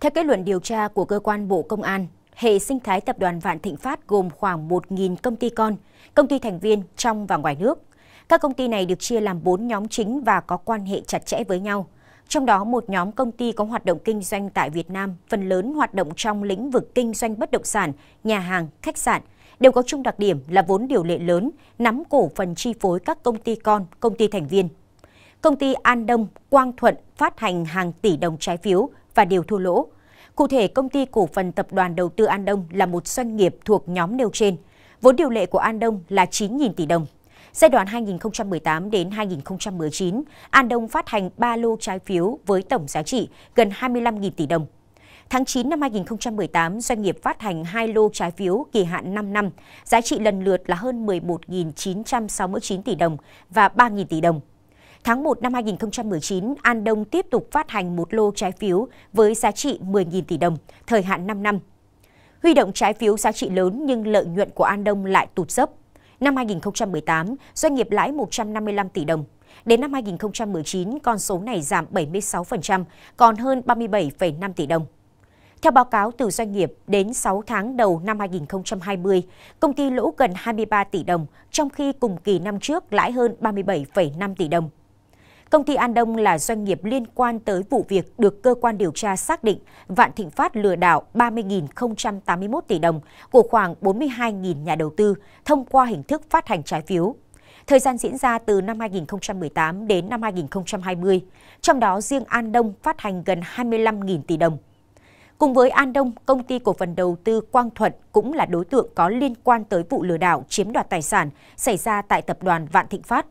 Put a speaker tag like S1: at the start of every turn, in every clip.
S1: Theo kết luận điều tra của cơ quan Bộ Công an, hệ sinh thái tập đoàn Vạn Thịnh Phát gồm khoảng 1.000 công ty con, công ty thành viên trong và ngoài nước. Các công ty này được chia làm 4 nhóm chính và có quan hệ chặt chẽ với nhau. Trong đó, một nhóm công ty có hoạt động kinh doanh tại Việt Nam, phần lớn hoạt động trong lĩnh vực kinh doanh bất động sản, nhà hàng, khách sạn, đều có chung đặc điểm là vốn điều lệ lớn, nắm cổ phần chi phối các công ty con, công ty thành viên. Công ty An Đông, Quang Thuận phát hành hàng tỷ đồng trái phiếu, và đều thua lỗ. Cụ thể, công ty cổ phần tập đoàn đầu tư An Đông là một doanh nghiệp thuộc nhóm nêu trên. Vốn điều lệ của An Đông là 9.000 tỷ đồng. Giai đoạn 2018 đến 2019, An Đông phát hành 3 lô trái phiếu với tổng giá trị gần 25.000 tỷ đồng. Tháng 9 năm 2018, doanh nghiệp phát hành hai lô trái phiếu kỳ hạn 5 năm, giá trị lần lượt là hơn 11.969 tỷ đồng và 3.000 tỷ đồng tháng 1 năm 2019, An Đông tiếp tục phát hành một lô trái phiếu với giá trị 10.000 tỷ đồng, thời hạn 5 năm. Huy động trái phiếu giá trị lớn nhưng lợi nhuận của An Đông lại tụt dốc. Năm 2018, doanh nghiệp lãi 155 tỷ đồng. Đến năm 2019, con số này giảm 76%, còn hơn 37,5 tỷ đồng. Theo báo cáo từ doanh nghiệp, đến 6 tháng đầu năm 2020, công ty lỗ gần 23 tỷ đồng, trong khi cùng kỳ năm trước lãi hơn 37,5 tỷ đồng. Công ty An Đông là doanh nghiệp liên quan tới vụ việc được cơ quan điều tra xác định Vạn Thịnh Phát lừa đảo 30.081 tỷ đồng của khoảng 42.000 nhà đầu tư thông qua hình thức phát hành trái phiếu. Thời gian diễn ra từ năm 2018 đến năm 2020, trong đó riêng An Đông phát hành gần 25.000 tỷ đồng. Cùng với An Đông, công ty cổ phần đầu tư Quang Thuận cũng là đối tượng có liên quan tới vụ lừa đảo chiếm đoạt tài sản xảy ra tại tập đoàn Vạn Thịnh Phát.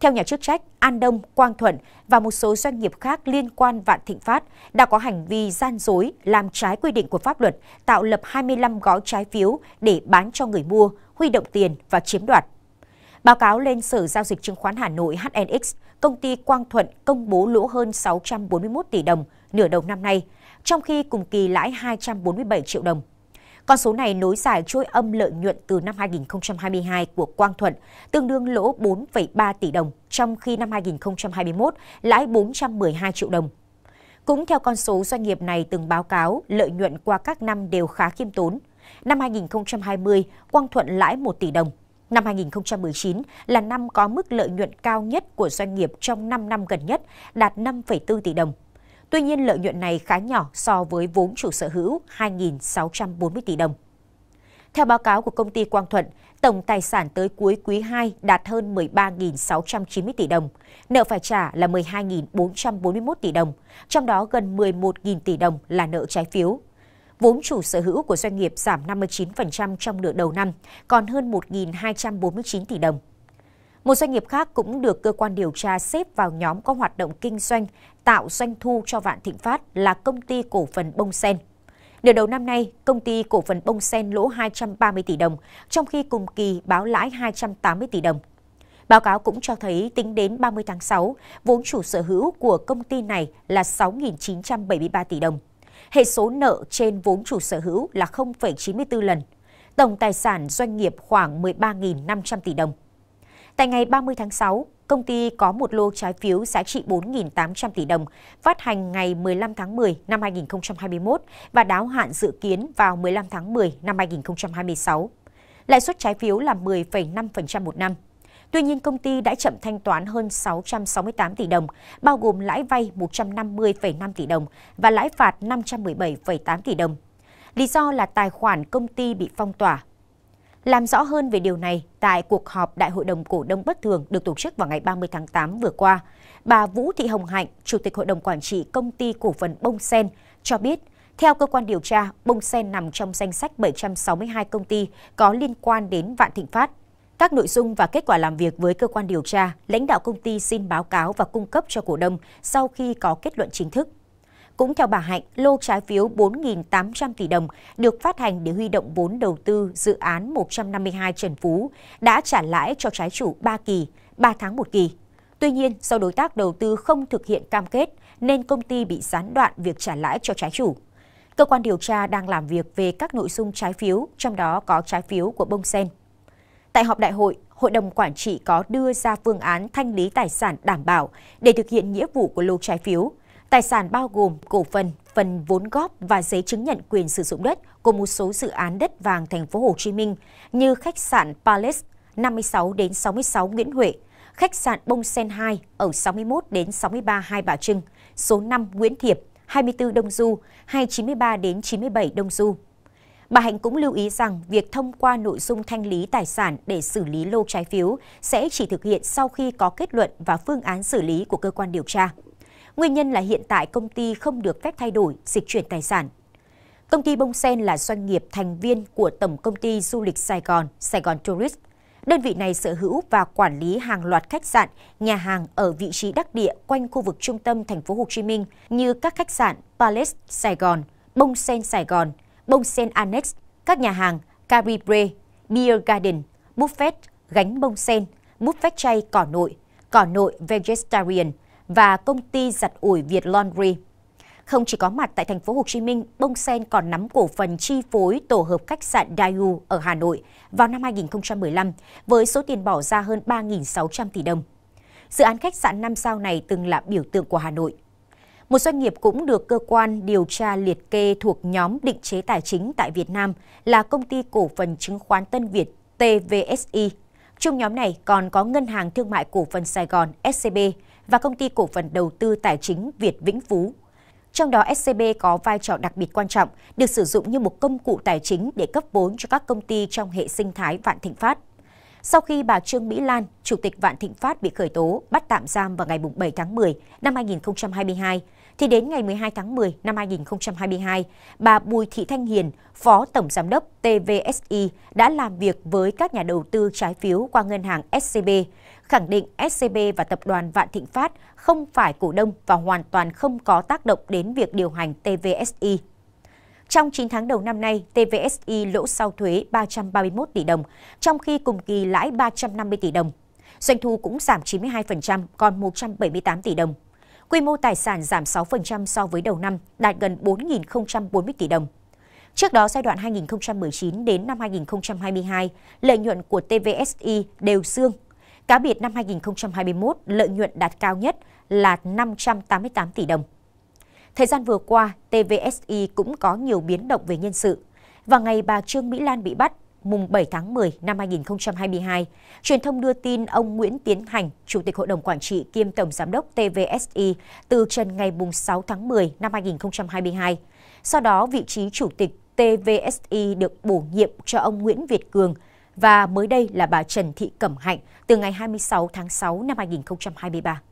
S1: Theo nhà chức trách, An Đông, Quang Thuận và một số doanh nghiệp khác liên quan Vạn Thịnh Phát đã có hành vi gian dối làm trái quy định của pháp luật, tạo lập 25 gói trái phiếu để bán cho người mua, huy động tiền và chiếm đoạt. Báo cáo lên Sở Giao dịch Chứng khoán Hà Nội HNX, công ty Quang Thuận công bố lỗ hơn 641 tỷ đồng nửa đầu năm nay, trong khi cùng kỳ lãi 247 triệu đồng. Con số này nối dài chuỗi âm lợi nhuận từ năm 2022 của Quang Thuận, tương đương lỗ 4,3 tỷ đồng, trong khi năm 2021 lãi 412 triệu đồng. Cũng theo con số doanh nghiệp này từng báo cáo, lợi nhuận qua các năm đều khá khiêm tốn. Năm 2020, Quang Thuận lãi 1 tỷ đồng. Năm 2019 là năm có mức lợi nhuận cao nhất của doanh nghiệp trong 5 năm gần nhất, đạt 5,4 tỷ đồng. Tuy nhiên lợi nhuận này khá nhỏ so với vốn chủ sở hữu 2.640 tỷ đồng. Theo báo cáo của công ty Quang Thuận, tổng tài sản tới cuối quý 2 đạt hơn 13.690 tỷ đồng, nợ phải trả là 12.441 tỷ đồng, trong đó gần 11.000 tỷ đồng là nợ trái phiếu. Vốn chủ sở hữu của doanh nghiệp giảm 59% trong nửa đầu năm, còn hơn 1.249 tỷ đồng. Một doanh nghiệp khác cũng được cơ quan điều tra xếp vào nhóm có hoạt động kinh doanh tạo doanh thu cho Vạn Thịnh Phát là công ty cổ phần Bông Sen. Nửa đầu năm nay, công ty cổ phần Bông Sen lỗ 230 tỷ đồng, trong khi cùng kỳ báo lãi 280 tỷ đồng. Báo cáo cũng cho thấy tính đến 30 tháng 6, vốn chủ sở hữu của công ty này là 6.973 tỷ đồng. Hệ số nợ trên vốn chủ sở hữu là 0,94 lần. Tổng tài sản doanh nghiệp khoảng 13.500 tỷ đồng. Tại ngày 30 tháng 6, công ty có một lô trái phiếu giá trị 4.800 tỷ đồng, phát hành ngày 15 tháng 10 năm 2021 và đáo hạn dự kiến vào 15 tháng 10 năm 2026. Lãi suất trái phiếu là 10,5% một năm. Tuy nhiên, công ty đã chậm thanh toán hơn 668 tỷ đồng, bao gồm lãi vay 150,5 tỷ đồng và lãi phạt 517,8 tỷ đồng. Lý do là tài khoản công ty bị phong tỏa làm rõ hơn về điều này tại cuộc họp Đại hội đồng Cổ đông Bất thường được tổ chức vào ngày 30 tháng 8 vừa qua, bà Vũ Thị Hồng Hạnh, Chủ tịch Hội đồng Quản trị Công ty Cổ phần Bông Sen, cho biết theo cơ quan điều tra, Bông Sen nằm trong danh sách 762 công ty có liên quan đến Vạn Thịnh Phát. Các nội dung và kết quả làm việc với cơ quan điều tra, lãnh đạo công ty xin báo cáo và cung cấp cho cổ đông sau khi có kết luận chính thức. Cũng theo bà Hạnh, lô trái phiếu 4.800 tỷ đồng được phát hành để huy động vốn đầu tư dự án 152 Trần Phú đã trả lãi cho trái chủ 3 kỳ, 3 tháng một kỳ. Tuy nhiên, do đối tác đầu tư không thực hiện cam kết nên công ty bị gián đoạn việc trả lãi cho trái chủ. Cơ quan điều tra đang làm việc về các nội dung trái phiếu, trong đó có trái phiếu của Bông Sen. Tại họp đại hội, Hội đồng Quản trị có đưa ra phương án thanh lý tài sản đảm bảo để thực hiện nghĩa vụ của lô trái phiếu. Tài sản bao gồm cổ phần, phần vốn góp và giấy chứng nhận quyền sử dụng đất của một số dự án đất vàng thành phố Hồ Chí Minh như khách sạn Palace 56 đến 66 Nguyễn Huệ, khách sạn Bông Sen 2 ở 61 đến 63 Hai Bà Trưng, số 5 Nguyễn Thiệp, 24 Đông Du, 293 đến 97 Đông Du. Bà Hạnh cũng lưu ý rằng việc thông qua nội dung thanh lý tài sản để xử lý lô trái phiếu sẽ chỉ thực hiện sau khi có kết luận và phương án xử lý của cơ quan điều tra. Nguyên nhân là hiện tại công ty không được phép thay đổi, dịch chuyển tài sản. Công ty Bông Sen là doanh nghiệp thành viên của Tổng Công ty Du lịch Sài Gòn, Sài Gòn Tourist. Đơn vị này sở hữu và quản lý hàng loạt khách sạn, nhà hàng ở vị trí đắc địa quanh khu vực trung tâm thành phố Hồ Chí Minh như các khách sạn Palace Sài Gòn, Bông Sen Sài Gòn, Bông Sen Annex, các nhà hàng Caribre, Beer Garden, Buffet, Gánh Bông Sen, Buffet Chay Cỏ Nội, Cỏ Nội Vegetarian, và công ty giặt ủi Việt Laundry. Không chỉ có mặt tại thành phố Hồ Chí Minh, Bông Sen còn nắm cổ phần chi phối tổ hợp khách sạn Daewoo ở Hà Nội vào năm 2015 với số tiền bỏ ra hơn 3.600 tỷ đồng. Dự án khách sạn 5 sao này từng là biểu tượng của Hà Nội. Một doanh nghiệp cũng được cơ quan điều tra liệt kê thuộc nhóm định chế tài chính tại Việt Nam là công ty cổ phần chứng khoán Tân Việt TVSI. Trong nhóm này còn có Ngân hàng Thương mại Cổ phần Sài Gòn SCB, và Công ty Cổ phần Đầu tư Tài chính Việt Vĩnh Phú. Trong đó, SCB có vai trò đặc biệt quan trọng, được sử dụng như một công cụ tài chính để cấp vốn cho các công ty trong hệ sinh thái Vạn Thịnh Phát. Sau khi bà Trương Mỹ Lan, Chủ tịch Vạn Thịnh Phát bị khởi tố, bắt tạm giam vào ngày 7 tháng 10 năm 2022, thì đến ngày 12 tháng 10 năm 2022, bà Bùi Thị Thanh Hiền, Phó Tổng Giám đốc TVSI đã làm việc với các nhà đầu tư trái phiếu qua ngân hàng SCB khẳng định SCB và tập đoàn Vạn Thịnh Phát không phải cổ đông và hoàn toàn không có tác động đến việc điều hành TVSI. Trong 9 tháng đầu năm nay, TVSI lỗ sau thuế 331 tỷ đồng, trong khi cùng kỳ lãi 350 tỷ đồng. Doanh thu cũng giảm 92%, còn 178 tỷ đồng. Quy mô tài sản giảm 6% so với đầu năm, đạt gần 4.040 tỷ đồng. Trước đó giai đoạn 2019 đến năm 2022, lợi nhuận của TVSI đều dương Cá biệt năm 2021, lợi nhuận đạt cao nhất là 588 tỷ đồng. Thời gian vừa qua, TVSI cũng có nhiều biến động về nhân sự. Vào ngày bà Trương Mỹ Lan bị bắt, mùng 7 tháng 10 năm 2022, truyền thông đưa tin ông Nguyễn Tiến Hành, Chủ tịch Hội đồng Quản trị kiêm Tổng Giám đốc TVSI, từ trần ngày mùng 6 tháng 10 năm 2022. Sau đó, vị trí Chủ tịch TVSI được bổ nhiệm cho ông Nguyễn Việt Cường, và mới đây là bà Trần Thị Cẩm Hạnh từ ngày 26 tháng 6 năm 2023.